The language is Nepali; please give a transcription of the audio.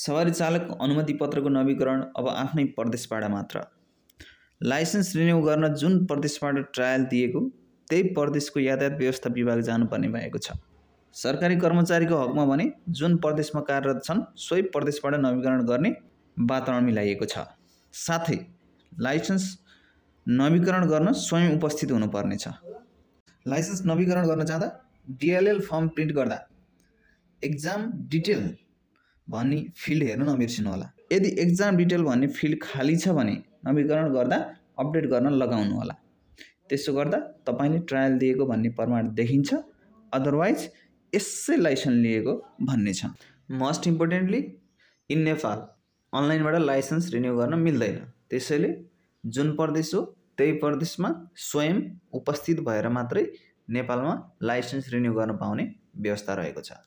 सवारी चालक अनुमति पत्रको नवीकरण अब आफ्नै प्रदेशबाट मात्र लाइसेन्स रिन्यू गर्न जुन प्रदेशबाट ट्रायल दिएको त्यही प्रदेशको यातायात व्यवस्था विभाग जानुपर्ने भएको छ सरकारी कर्मचारीको हकमा भने जुन प्रदेशमा कार्यरत छन् सोही प्रदेशबाट नवीकरण गर्ने वातावरण मिलाइएको छ साथै लाइसेन्स नवीकरण गर्न स्वयं उपस्थित हुनुपर्नेछ लाइसेन्स नवीकरण गर्न जाँदा डिएलएल फर्म प्रिन्ट गर्दा एक्जाम डिटेल भन्ने फिल्ड हेर्न नबिर्सिनु होला यदि एक्जाम डिटेल भन्ने फिल्ड खाली छ भने नवीकरण गर्दा अपडेट गर्न लगाउनु होला त्यसो गर्दा तपाईँले ट्रायल दिएको भन्ने प्रमाण देखिन्छ अदरवाइज यसै लाइसेन्स लिएको भन्ने छ मोस्ट इम्पोर्टेन्टली इन नेपाल अनलाइनबाट लाइसेन्स रिन्यू गर्न मिल्दैन त्यसैले जुन प्रदेश हो त्यही प्रदेशमा स्वयं उपस्थित भएर मात्रै नेपालमा लाइसेन्स रिन्यू गर्न पाउने व्यवस्था रहेको छ